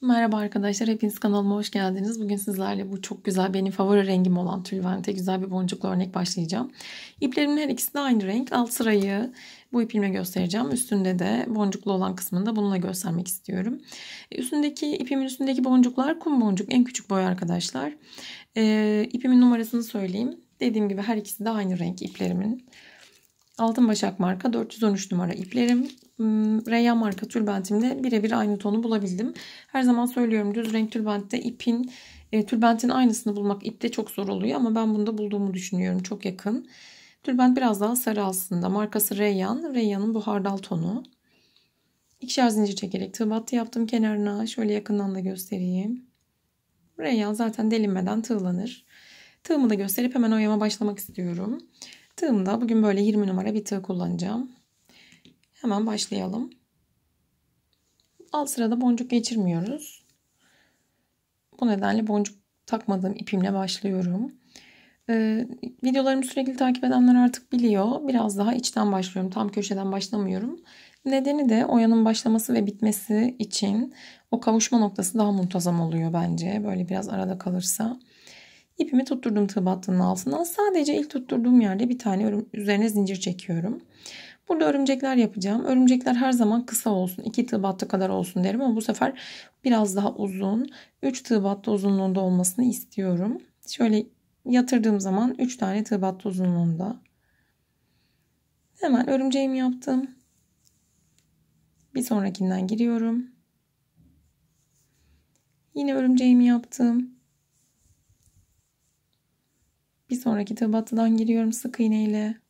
Merhaba arkadaşlar, hepiniz kanalıma hoş geldiniz. Bugün sizlerle bu çok güzel, benim favori rengim olan tülvente güzel bir boncuklu örnek başlayacağım. İplerimin her ikisi de aynı renk. Alt sırayı bu ipimle göstereceğim. Üstünde de boncuklu olan kısmını da bununla göstermek istiyorum. E, üstündeki ipimin üstündeki boncuklar kum boncuk, en küçük boy arkadaşlar. Ee, ipimin numarasını söyleyeyim. Dediğim gibi her ikisi de aynı renk iplerimin. Altın Başak marka 413 numara iplerim. Hmm, Reyyan marka tülbentimle birebir aynı tonu bulabildim. Her zaman söylüyorum düz renk tülbentte ipin e, tülbentin aynısını bulmak ipte çok zor oluyor ama ben bunda bulduğumu düşünüyorum. Çok yakın. Tülbent biraz daha sarı aslında. Markası Reyyan. Reyyan'ın bu hardal tonu. İkişer zincir çekerek tığ battı yaptım kenarına. Şöyle yakından da göstereyim. Reyyan zaten delinmeden tığlanır. Tığımı da gösterip hemen oyama başlamak istiyorum. Tığımda bugün böyle 20 numara bir tığ kullanacağım. Hemen başlayalım. Alt sırada boncuk geçirmiyoruz. Bu nedenle boncuk takmadığım ipimle başlıyorum. Ee, videolarımı sürekli takip edenler artık biliyor. Biraz daha içten başlıyorum. Tam köşeden başlamıyorum. Nedeni de oyanın başlaması ve bitmesi için o kavuşma noktası daha muntazam oluyor bence. Böyle biraz arada kalırsa. İpimi tutturdum tığ battığının altından. Sadece ilk tutturduğum yerde bir tane üzerine zincir çekiyorum. Burada örümcekler yapacağım. Örümcekler her zaman kısa olsun. 2 tığ battı kadar olsun derim ama bu sefer biraz daha uzun. 3 tığ battı uzunluğunda olmasını istiyorum. Şöyle yatırdığım zaman 3 tane tığ battı uzunluğunda. Hemen örümceğimi yaptım. Bir sonrakinden giriyorum. Yine örümceğimi yaptım. Bir sonraki tabatlıdan giriyorum sık iğneyle.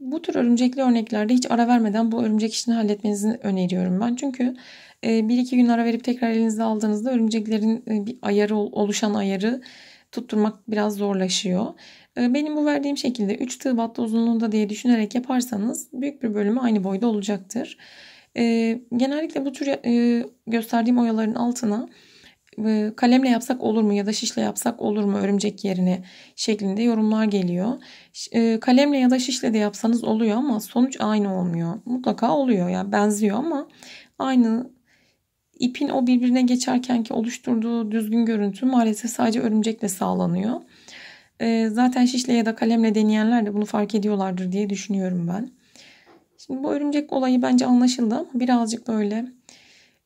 Bu tür örümcekli örneklerde hiç ara vermeden bu örümcek işini halletmenizi öneriyorum ben. Çünkü e, bir iki gün ara verip tekrar elinize aldığınızda örümceklerin e, bir ayarı oluşan ayarı tutturmak biraz zorlaşıyor. E, benim bu verdiğim şekilde 3 tığ battı uzunluğunda diye düşünerek yaparsanız büyük bir bölümü aynı boyda olacaktır. Genellikle bu tür gösterdiğim oyaların altına kalemle yapsak olur mu ya da şişle yapsak olur mu örümcek yerine şeklinde yorumlar geliyor. Kalemle ya da şişle de yapsanız oluyor ama sonuç aynı olmuyor. Mutlaka oluyor ya yani benziyor ama aynı ipin o birbirine geçerkenki oluşturduğu düzgün görüntü maalesef sadece örümcekle sağlanıyor. Zaten şişle ya da kalemle deneyenler de bunu fark ediyorlardır diye düşünüyorum ben. Şimdi bu örümcek olayı bence anlaşıldı ama birazcık böyle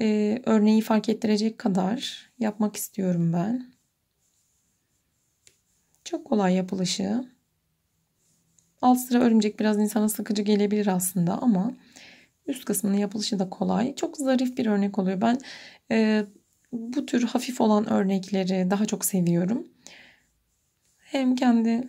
e, örneği fark ettirecek kadar yapmak istiyorum ben. Çok kolay yapılışı. Alt sıra örümcek biraz insana sıkıcı gelebilir aslında ama üst kısmının yapılışı da kolay. Çok zarif bir örnek oluyor. Ben e, bu tür hafif olan örnekleri daha çok seviyorum. Hem kendi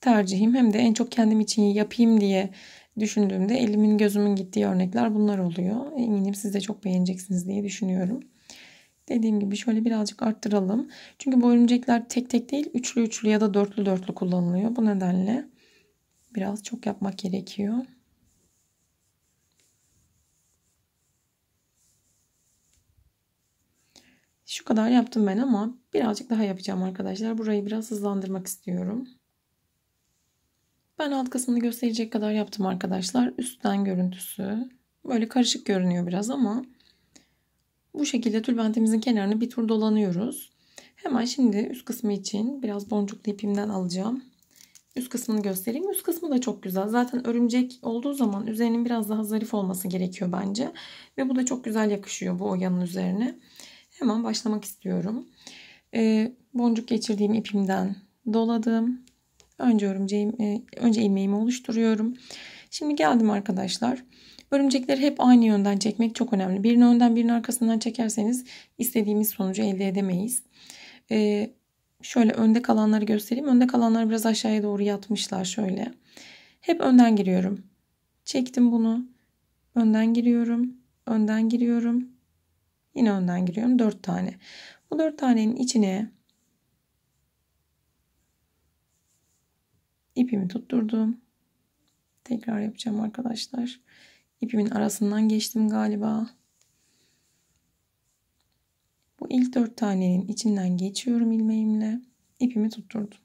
tercihim hem de en çok kendim için yapayım diye düşündüğümde elimin gözümün gittiği örnekler bunlar oluyor. Eminim siz de çok beğeneceksiniz diye düşünüyorum. Dediğim gibi şöyle birazcık arttıralım. Çünkü bu örümcekler tek tek değil üçlü üçlü ya da dörtlü dörtlü kullanılıyor. Bu nedenle biraz çok yapmak gerekiyor. Şu kadar yaptım ben ama birazcık daha yapacağım arkadaşlar. Burayı biraz hızlandırmak istiyorum. Ben alt kısmını gösterecek kadar yaptım arkadaşlar. Üstten görüntüsü. Böyle karışık görünüyor biraz ama bu şekilde tülbentimizin kenarını bir tur dolanıyoruz. Hemen şimdi üst kısmı için biraz boncuklu ipimden alacağım. Üst kısmını göstereyim. Üst kısmı da çok güzel. Zaten örümcek olduğu zaman üzerinin biraz daha zarif olması gerekiyor bence. Ve bu da çok güzel yakışıyor bu oyanın üzerine. Hemen başlamak istiyorum. Ee, boncuk geçirdiğim ipimden doladım. Önce örümceğim, e, önce ilmeğimi oluşturuyorum. Şimdi geldim arkadaşlar. Örümcekleri hep aynı yönden çekmek çok önemli. Birini önden birini arkasından çekerseniz istediğimiz sonucu elde edemeyiz. Ee, şöyle önde kalanları göstereyim. Önde kalanlar biraz aşağıya doğru yatmışlar şöyle. Hep önden giriyorum. Çektim bunu. Önden giriyorum. Önden giriyorum. Yine önden giriyorum. 4 tane. Bu 4 tanenin içine ipimi tutturdum. Tekrar yapacağım arkadaşlar. İpimin arasından geçtim galiba. Bu ilk dört tanenin içinden geçiyorum ilmeğimle. İpimi tutturdum.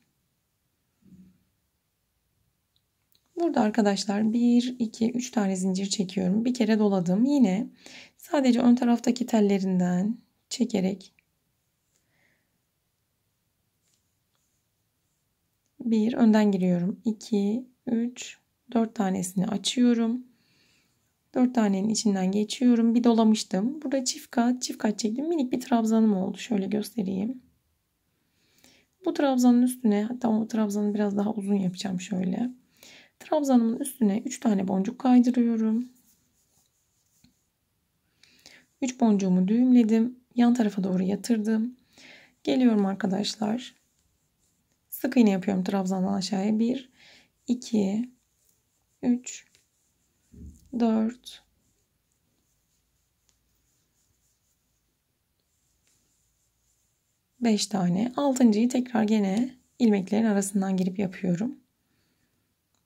Burada arkadaşlar 1, 2, 3 tane zincir çekiyorum. Bir kere doladım. Yine sadece ön taraftaki tellerinden çekerek 1 önden giriyorum. 2 3 4 tanesini açıyorum. 4 tanenin içinden geçiyorum. Bir dolamıştım. Burada çift kat, çift kat çektim. Minik bir trabzanım oldu. Şöyle göstereyim. Bu trabzanın üstüne hatta o trabzanı biraz daha uzun yapacağım şöyle. Trabzanımın üstüne 3 tane boncuk kaydırıyorum. 3 boncuğumu düğümledim. Yan tarafa doğru yatırdım. Geliyorum arkadaşlar. Sık iğne yapıyorum trabzandan aşağıya. 1, 2, 3, 4, 5 tane. Altıncıyı tekrar gene ilmeklerin arasından girip yapıyorum.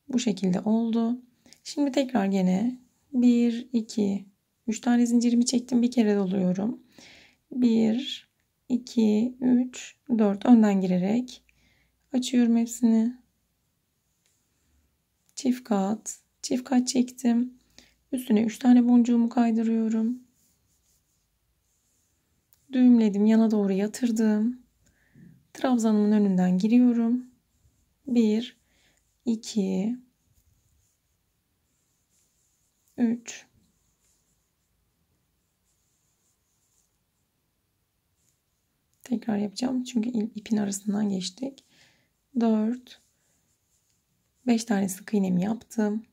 Bu şekilde oldu. Şimdi tekrar gene 1, 2, 3 tane zincirimi çektim. Bir kere doluyorum. 1, 2, 3, 4 önden girerek Açıyorum hepsini. Çift kat. Çift kat çektim. Üstüne 3 tane boncuğumu kaydırıyorum. Düğümledim. Yana doğru yatırdım. Trabzanımın önünden giriyorum. 1 2 3 Tekrar yapacağım çünkü ipin arasından geçtik. 4 5 tane sık iğnemi yaptım.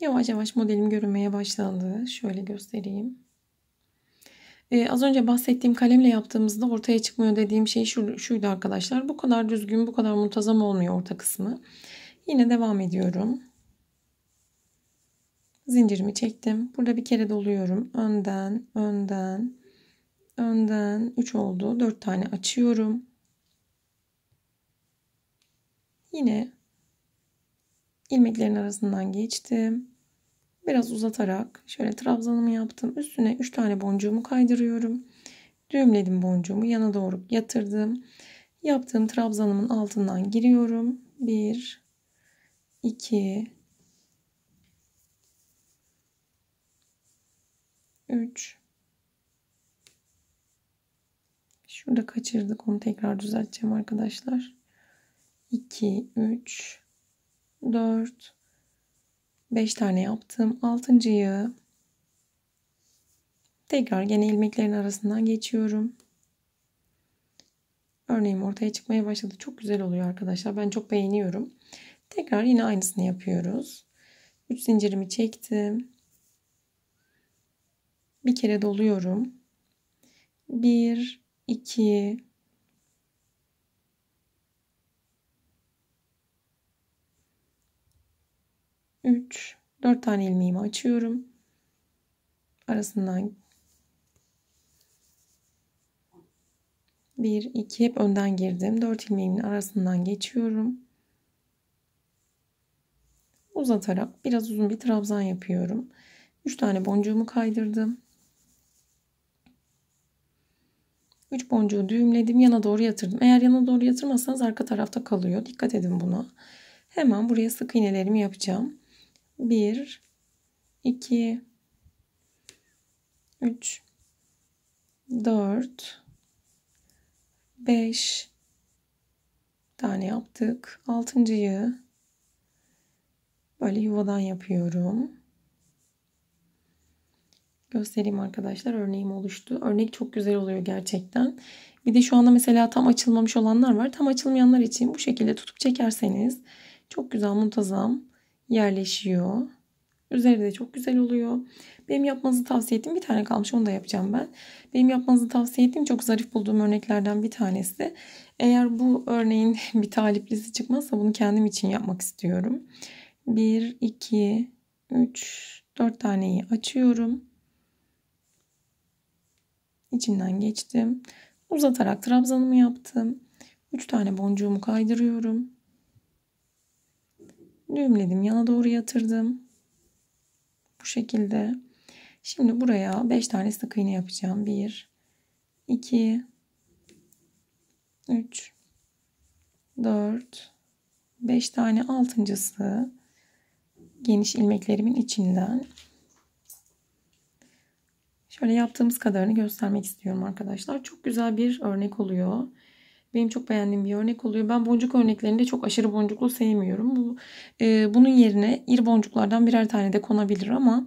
Yavaş yavaş modelim görünmeye başlandı. Şöyle göstereyim. Ee, az önce bahsettiğim kalemle yaptığımızda ortaya çıkmıyor dediğim şey şu, şuydu arkadaşlar. Bu kadar düzgün, bu kadar muntazam olmuyor orta kısmı. Yine devam ediyorum. Zincirimi çektim. Burada bir kere doluyorum. Önden, önden, önden 3 oldu. 4 tane açıyorum. Yine ilmeklerin arasından geçtim. Biraz uzatarak şöyle trabzanımı yaptım. Üstüne 3 tane boncuğumu kaydırıyorum. Düğümledim boncuğumu yana doğru yatırdım. Yaptığım trabzanımın altından giriyorum. 1 2 3 Şurada kaçırdık. Onu tekrar düzelteceğim arkadaşlar. 2, 3, 4, 5 tane yaptım. Altıncıyı tekrar gene ilmeklerin arasından geçiyorum. Örneğim ortaya çıkmaya başladı. Çok güzel oluyor arkadaşlar. Ben çok beğeniyorum. Tekrar yine aynısını yapıyoruz. 3 zincirimi çektim. Bir kere doluyorum. 1 2 3 4 tane ilmeğimi açıyorum. Arasından 1 2 hep önden girdim. 4 ilmeğimin arasından geçiyorum. Uzatarak biraz uzun bir trabzan yapıyorum. 3 tane boncuğumu kaydırdım. 3 boncuğu düğümledim yana doğru yatırdım. Eğer yana doğru yatırmazsanız arka tarafta kalıyor. Dikkat edin buna. Hemen buraya sık iğnelerimi yapacağım. 1 2 3 4 5 tane yaptık. Altıncıyı böyle yuvadan yapıyorum. Göstereyim arkadaşlar örneğim oluştu. Örnek çok güzel oluyor gerçekten. Bir de şu anda mesela tam açılmamış olanlar var. Tam açılmayanlar için bu şekilde tutup çekerseniz çok güzel muntazam yerleşiyor. Üzeri de çok güzel oluyor. Benim yapmanızı tavsiye ettiğim bir tane kalmış onu da yapacağım ben. Benim yapmanızı tavsiye ettiğim çok zarif bulduğum örneklerden bir tanesi. Eğer bu örneğin bir taliplisi çıkmazsa bunu kendim için yapmak istiyorum. 1, 2, 3, 4 taneyi açıyorum içinden geçtim. Uzatarak trabzanımı yaptım. 3 tane boncuğumu kaydırıyorum. Düğümledim yana doğru yatırdım. Bu şekilde. Şimdi buraya 5 tane sık iğne yapacağım. 1, 2, 3, 4, 5 tane altıncısı geniş ilmeklerimin içinden Şöyle yaptığımız kadarını göstermek istiyorum arkadaşlar. Çok güzel bir örnek oluyor. Benim çok beğendiğim bir örnek oluyor. Ben boncuk örneklerini de çok aşırı boncuklu sevmiyorum. Bu, e, bunun yerine iri boncuklardan birer tane de konabilir ama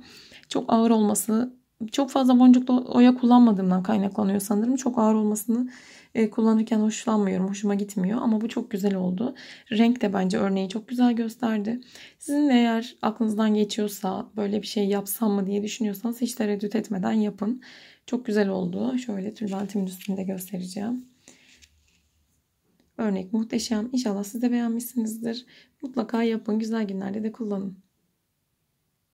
çok ağır olması çok fazla boncuklu oya kullanmadığımdan kaynaklanıyor sanırım. Çok ağır olmasını e, kullanırken hoşlanmıyorum. Hoşuma gitmiyor ama bu çok güzel oldu. Renk de bence örneği çok güzel gösterdi. Sizin de eğer aklınızdan geçiyorsa böyle bir şey yapsam mı diye düşünüyorsanız hiç tereddüt etmeden yapın. Çok güzel oldu. Şöyle tülbentimin üstünde göstereceğim. Örnek muhteşem. İnşallah siz de beğenmişsinizdir. Mutlaka yapın. Güzel günlerde de kullanın.